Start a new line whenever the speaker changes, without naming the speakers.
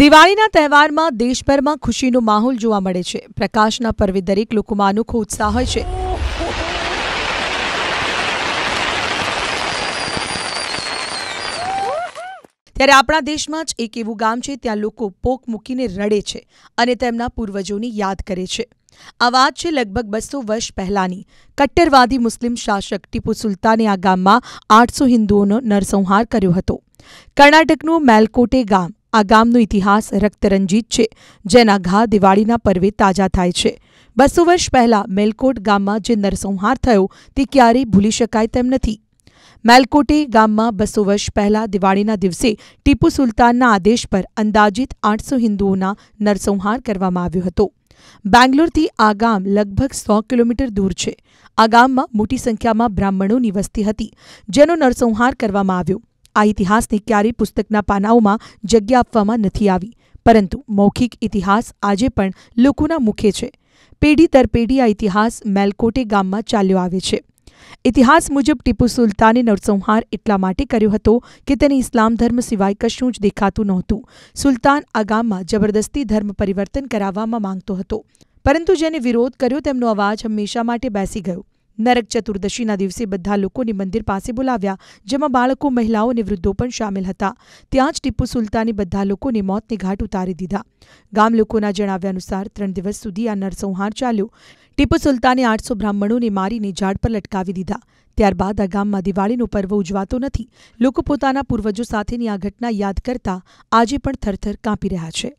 દિવાળીના તહેવારમાં દેશભરમાં ખુશીનો માહોલ જોવા મળે છે પ્રકાશના પર્વે દરેક લોકોમાં અનોખો ઉત્સાહ હોય છે ત્યારે આપણા દેશમાં જ એક એવું ગામ છે ત્યાં લોકો પોક મૂકીને રડે છે અને તેમના પૂર્વજોની યાદ કરે છે આ વાત છે લગભગ બસો વર્ષ પહેલાની કટ્ટરવાદી મુસ્લિમ શાસક ટીપુ સુલતાને આ ગામમાં આઠસો હિન્દુઓનો નરસંહાર કર્યો હતો કર્ણાટકનું મેલકોટે ગામ આ ગામનો ઇતિહાસ રક્તરંજીત છે જેના ઘા દિવાળીના પર્વે તાજા થાય છે બસો વર્ષ પહેલાં મેલકોટ ગામમાં જે નરસંહાર થયો તે ક્યારેય ભૂલી શકાય તેમ નથી મેલકોટે ગામમાં બસો વર્ષ પહેલાં દિવાળીના દિવસે ટીપુ સુલતાનના આદેશ પર અંદાજિત આઠસો હિન્દુઓના નરસંહાર કરવામાં આવ્યો હતો બેંગ્લોરથી આ ગામ લગભગ સો કિલોમીટર દૂર છે આ ગામમાં મોટી સંખ્યામાં બ્રાહ્મણોની વસ્તી હતી જેનો નરસંહાર કરવામાં આવ્યો આ ઇતિહાસને ક્યારેય પુસ્તકના પાનાઓમાં જગ્યા આપવામાં નથી આવી પરંતુ મૌખિક ઇતિહાસ આજે પણ લોકોના મુખે છે પેઢી દર પેઢી આ ઇતિહાસ મેલકોટે ગામમાં ચાલ્યો આવે છે ઇતિહાસ મુજબ ટીપુ સુલતાને નરસંહાર એટલા માટે કર્યો હતો કે તેને ઇસ્લામ ધર્મ સિવાય કશું જ દેખાતું નહોતું સુલતાન આ ગામમાં જબરદસ્તી ધર્મ પરિવર્તન કરાવવામાં માંગતો હતો પરંતુ જેને વિરોધ કર્યો તેમનો અવાજ હંમેશા માટે બેસી ગયો નરક ચતુર્દશીના દિવસે બધા લોકોને મંદિર પાસે બોલાવ્યા જેમાં બાળકો મહિલાઓ અને વૃદ્ધો પણ સામેલ હતા ત્યાં જ ટીપુ સુલતાને બધા લોકોને મોતને ઘાટ ઉતારી દીધા ગામ લોકોના જણાવ્યા અનુસાર ત્રણ દિવસ સુધી આ નરસંહાર ચાલ્યો ટીપુ સુલતાને આઠસો બ્રાહ્મણોને મારીને ઝાડ પર લટકાવી દીધા ત્યારબાદ આ ગામમાં દિવાળીનો પર્વ ઉજવાતો નથી લોકો પોતાના પૂર્વજો સાથેની આ ઘટના યાદ કરતા આજે પણ થરથર કાંપી રહ્યા છે